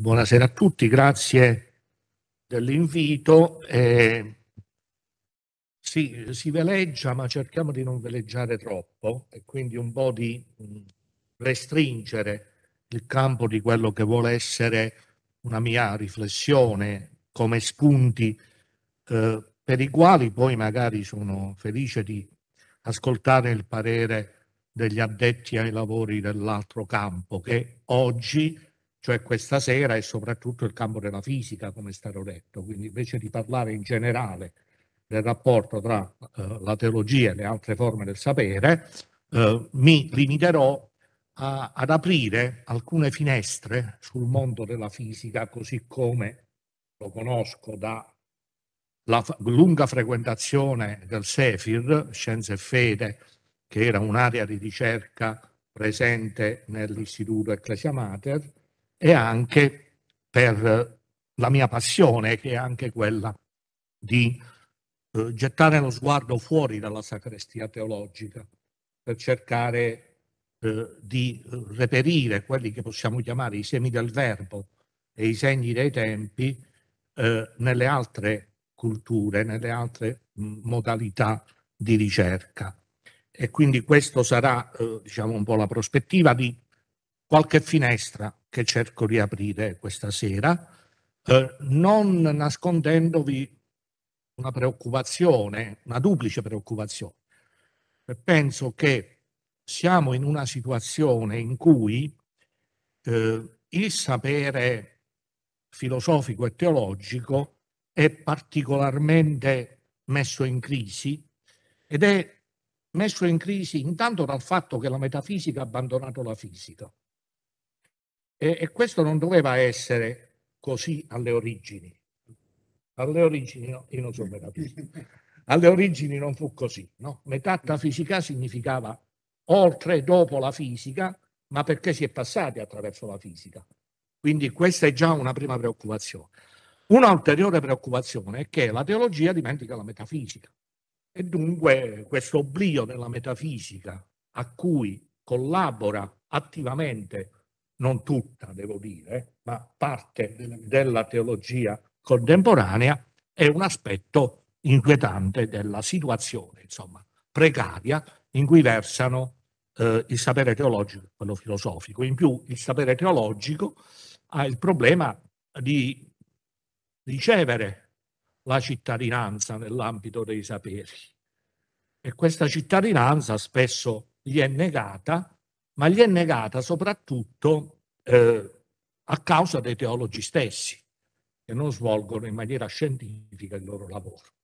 Buonasera a tutti, grazie dell'invito. Eh, sì, si veleggia, ma cerchiamo di non veleggiare troppo e quindi un po' di mm, restringere il campo di quello che vuole essere una mia riflessione come spunti eh, per i quali poi magari sono felice di ascoltare il parere degli addetti ai lavori dell'altro campo che oggi cioè questa sera, è soprattutto il campo della fisica, come è stato detto. Quindi invece di parlare in generale del rapporto tra eh, la teologia e le altre forme del sapere, eh, mi limiterò a, ad aprire alcune finestre sul mondo della fisica, così come lo conosco dalla lunga frequentazione del SEFIR, Scienze e Fede, che era un'area di ricerca presente nell'Istituto Ecclesia Mater, e anche per eh, la mia passione, che è anche quella di eh, gettare lo sguardo fuori dalla sacrestia teologica per cercare eh, di eh, reperire quelli che possiamo chiamare i semi del verbo e i segni dei tempi eh, nelle altre culture, nelle altre modalità di ricerca. E quindi questa sarà, eh, diciamo, un po' la prospettiva di qualche finestra che cerco di aprire questa sera, eh, non nascondendovi una preoccupazione, una duplice preoccupazione. Eh, penso che siamo in una situazione in cui eh, il sapere filosofico e teologico è particolarmente messo in crisi ed è messo in crisi intanto dal fatto che la metafisica ha abbandonato la fisica. E, e questo non doveva essere così alle origini. Alle origini, no, io non sono metafisico. Alle origini non fu così, no? Metafisica significava oltre dopo la fisica, ma perché si è passati attraverso la fisica. Quindi questa è già una prima preoccupazione. Un'ulteriore preoccupazione è che la teologia dimentica la metafisica e dunque questo oblio della metafisica a cui collabora attivamente non tutta devo dire, ma parte della teologia contemporanea, è un aspetto inquietante della situazione, insomma, precaria in cui versano eh, il sapere teologico e quello filosofico. In più il sapere teologico ha il problema di ricevere la cittadinanza nell'ambito dei saperi e questa cittadinanza spesso gli è negata ma gli è negata soprattutto eh, a causa dei teologi stessi, che non svolgono in maniera scientifica il loro lavoro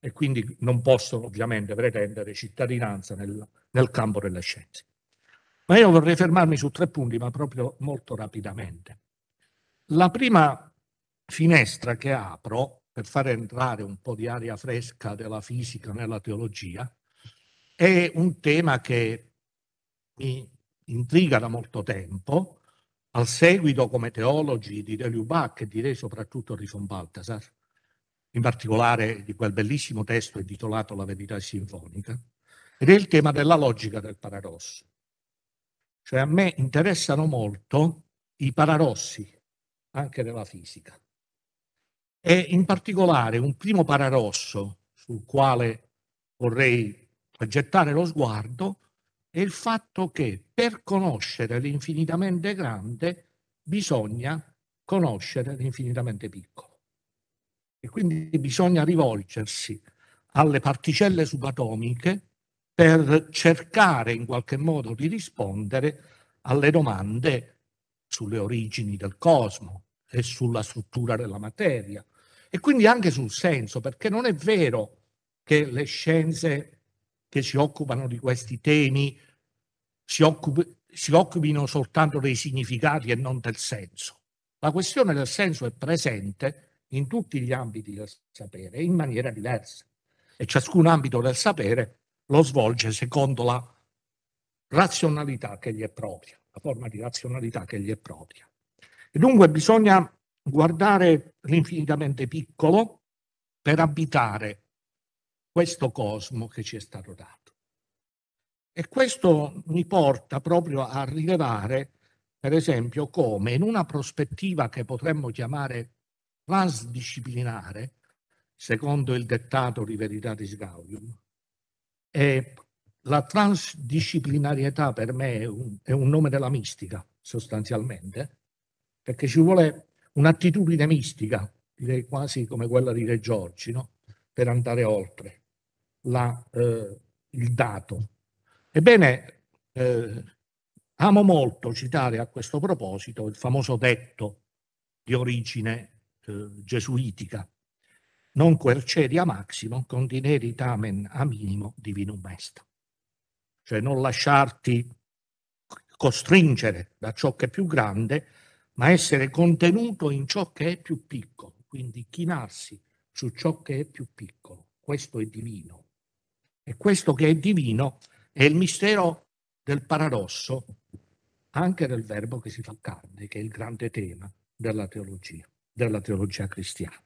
e quindi non possono ovviamente pretendere cittadinanza nel, nel campo delle scienze. Ma io vorrei fermarmi su tre punti, ma proprio molto rapidamente. La prima finestra che apro per far entrare un po' di aria fresca della fisica nella teologia è un tema che mi intriga da molto tempo, al seguito come teologi di Deliubac e direi soprattutto di von Balthasar, in particolare di quel bellissimo testo intitolato La verità sinfonica, ed è il tema della logica del paradosso. Cioè a me interessano molto i paradossi, anche nella fisica. E in particolare un primo paradosso sul quale vorrei gettare lo sguardo è il fatto che per conoscere l'infinitamente grande bisogna conoscere l'infinitamente piccolo. E quindi bisogna rivolgersi alle particelle subatomiche per cercare in qualche modo di rispondere alle domande sulle origini del cosmo e sulla struttura della materia e quindi anche sul senso, perché non è vero che le scienze che si occupano di questi temi si, occupi, si occupino soltanto dei significati e non del senso. La questione del senso è presente in tutti gli ambiti del sapere in maniera diversa e ciascun ambito del sapere lo svolge secondo la razionalità che gli è propria, la forma di razionalità che gli è propria. E dunque bisogna guardare l'infinitamente piccolo per abitare questo cosmo che ci è stato dato. E questo mi porta proprio a rilevare, per esempio, come in una prospettiva che potremmo chiamare transdisciplinare, secondo il dettato di Veritatis Gaudium, e la transdisciplinarietà per me è un, è un nome della mistica, sostanzialmente, perché ci vuole un'attitudine mistica, direi quasi come quella di Re Giorgi, no? per andare oltre la, eh, il dato. Ebbene, eh, amo molto citare a questo proposito il famoso detto di origine eh, gesuitica, non querceria maximo, contineri tamen a minimo divinum est. Cioè non lasciarti costringere da ciò che è più grande, ma essere contenuto in ciò che è più piccolo, quindi chinarsi su ciò che è più piccolo. Questo è divino. E questo che è divino è il mistero del paradosso, anche del verbo che si fa carne, che è il grande tema della teologia, della teologia cristiana.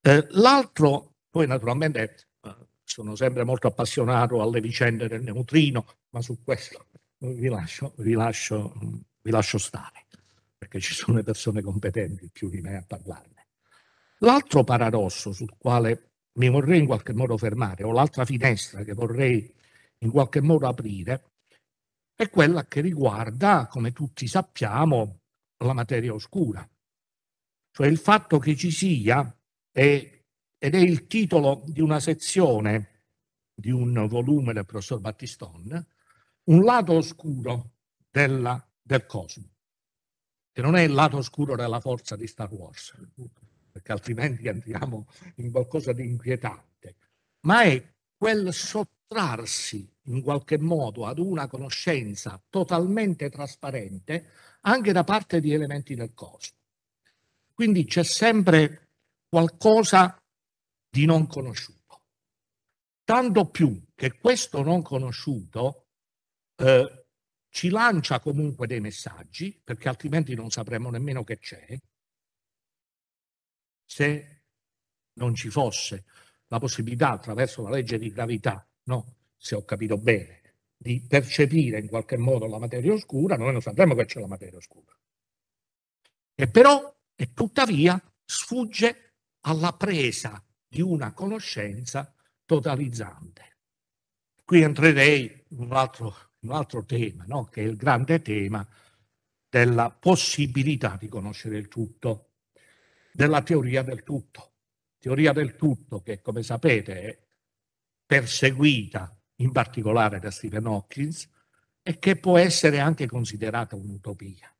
Eh, l'altro, poi naturalmente eh, sono sempre molto appassionato alle vicende del neutrino, ma su questo vi lascio, vi lascio, vi lascio stare, perché ci sono le persone competenti più di me a parlarne. L'altro paradosso sul quale mi vorrei in qualche modo fermare, o l'altra finestra che vorrei in qualche modo aprire, è quella che riguarda, come tutti sappiamo, la materia oscura. Cioè il fatto che ci sia, è, ed è il titolo di una sezione di un volume del professor Battiston, un lato oscuro della, del cosmo, che non è il lato oscuro della forza di Star Wars, perché altrimenti andiamo in qualcosa di inquietante, ma è quel sottrarsi in qualche modo ad una conoscenza totalmente trasparente anche da parte di elementi del cosmo. Quindi c'è sempre qualcosa di non conosciuto. Tanto più che questo non conosciuto eh, ci lancia comunque dei messaggi, perché altrimenti non sapremo nemmeno che c'è, se non ci fosse la possibilità attraverso la legge di gravità, no? se ho capito bene, di percepire in qualche modo la materia oscura, noi non sapremmo che c'è la materia oscura. E però, e tuttavia, sfugge alla presa di una conoscenza totalizzante. Qui entrerei in un altro, un altro tema, no? che è il grande tema della possibilità di conoscere il tutto della teoria del tutto. Teoria del tutto che, come sapete, è perseguita in particolare da Stephen Hawkins e che può essere anche considerata un'utopia,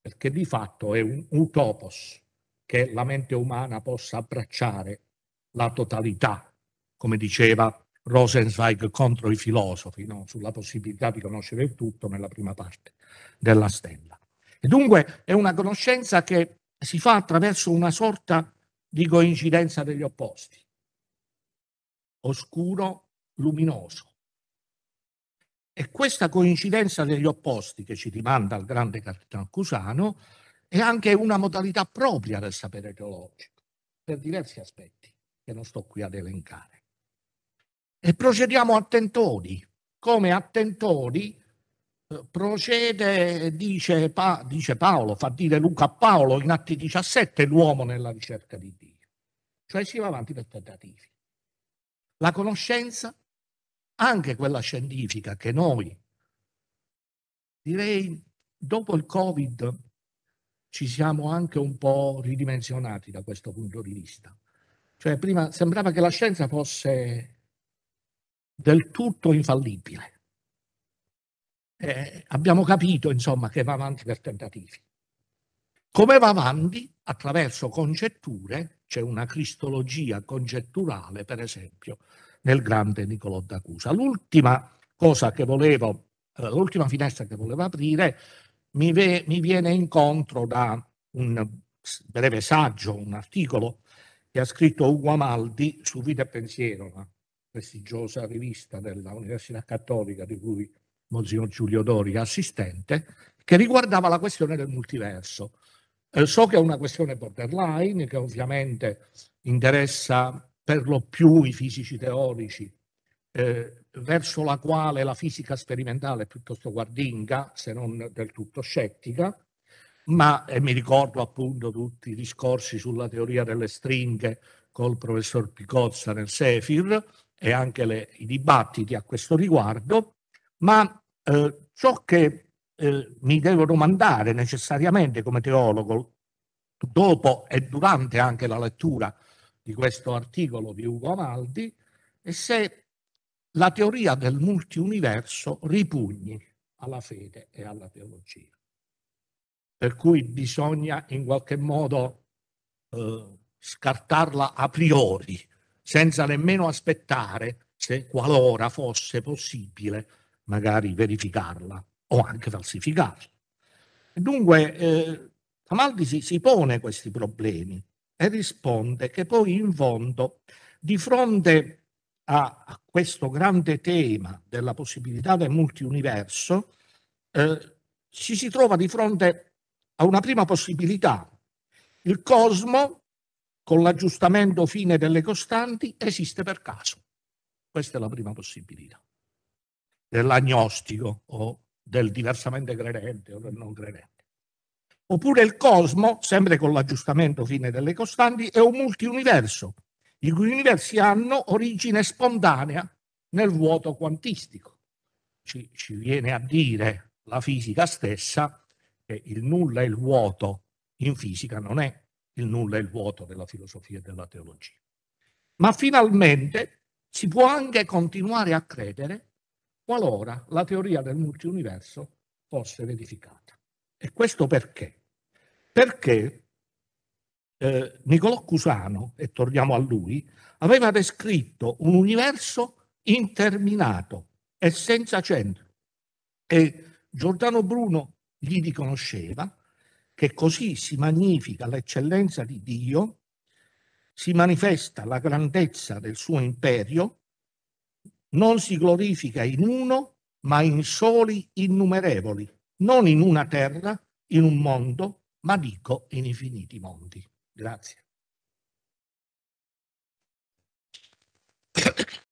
perché di fatto è un utopos che la mente umana possa abbracciare la totalità, come diceva Rosenzweig contro i filosofi, no? sulla possibilità di conoscere il tutto nella prima parte della stella. E dunque è una conoscenza che si fa attraverso una sorta di coincidenza degli opposti, oscuro, luminoso. E questa coincidenza degli opposti che ci rimanda al grande Cartano Cusano è anche una modalità propria del sapere teologico, per diversi aspetti che non sto qui ad elencare. E procediamo a tentoni, come a tentoni procede, dice, pa, dice, Paolo, fa dire Luca a Paolo in Atti 17, l'uomo nella ricerca di Dio. Cioè si va avanti per tentativi. La conoscenza, anche quella scientifica che noi, direi, dopo il Covid ci siamo anche un po' ridimensionati da questo punto di vista. Cioè prima sembrava che la scienza fosse del tutto infallibile eh, abbiamo capito insomma che va avanti per tentativi. Come va avanti? Attraverso congetture, c'è una cristologia congetturale per esempio nel grande Niccolò d'Acusa. L'ultima cosa che volevo, eh, l'ultima finestra che volevo aprire mi, ve, mi viene incontro da un breve saggio, un articolo che ha scritto Uguamaldi su Vita e Pensiero, una prestigiosa rivista dell'Università Cattolica di cui Monsignor Giulio Dori, assistente, che riguardava la questione del multiverso. Eh, so che è una questione borderline, che ovviamente interessa per lo più i fisici teorici, eh, verso la quale la fisica sperimentale è piuttosto guardinga, se non del tutto scettica, ma eh, mi ricordo appunto tutti i discorsi sulla teoria delle stringhe col professor Picozza nel Sefir e anche le, i dibattiti a questo riguardo, ma eh, ciò che eh, mi devo domandare necessariamente come teologo, dopo e durante anche la lettura di questo articolo di Ugo Amaldi, è se la teoria del multiuniverso ripugni alla fede e alla teologia. Per cui bisogna in qualche modo eh, scartarla a priori, senza nemmeno aspettare, se qualora fosse possibile, magari verificarla o anche falsificarla. Dunque, eh, Tamaldi si, si pone questi problemi e risponde che poi in fondo, di fronte a, a questo grande tema della possibilità del multiuniverso, eh, ci si trova di fronte a una prima possibilità. Il cosmo, con l'aggiustamento fine delle costanti, esiste per caso. Questa è la prima possibilità dell'agnostico eh, o del diversamente credente o del non credente. Oppure il cosmo, sempre con l'aggiustamento fine delle costanti, è un multiuniverso, i cui universi hanno origine spontanea nel vuoto quantistico. Ci, ci viene a dire la fisica stessa che il nulla e il vuoto in fisica non è il nulla e il vuoto della filosofia e della teologia. Ma finalmente si può anche continuare a credere qualora la teoria del multiuniverso fosse verificata. E questo perché? Perché eh, Niccolò Cusano, e torniamo a lui, aveva descritto un universo interminato e senza centro. E Giordano Bruno gli riconosceva che così si magnifica l'eccellenza di Dio, si manifesta la grandezza del suo imperio non si glorifica in uno, ma in soli innumerevoli, non in una terra, in un mondo, ma dico in infiniti mondi. Grazie.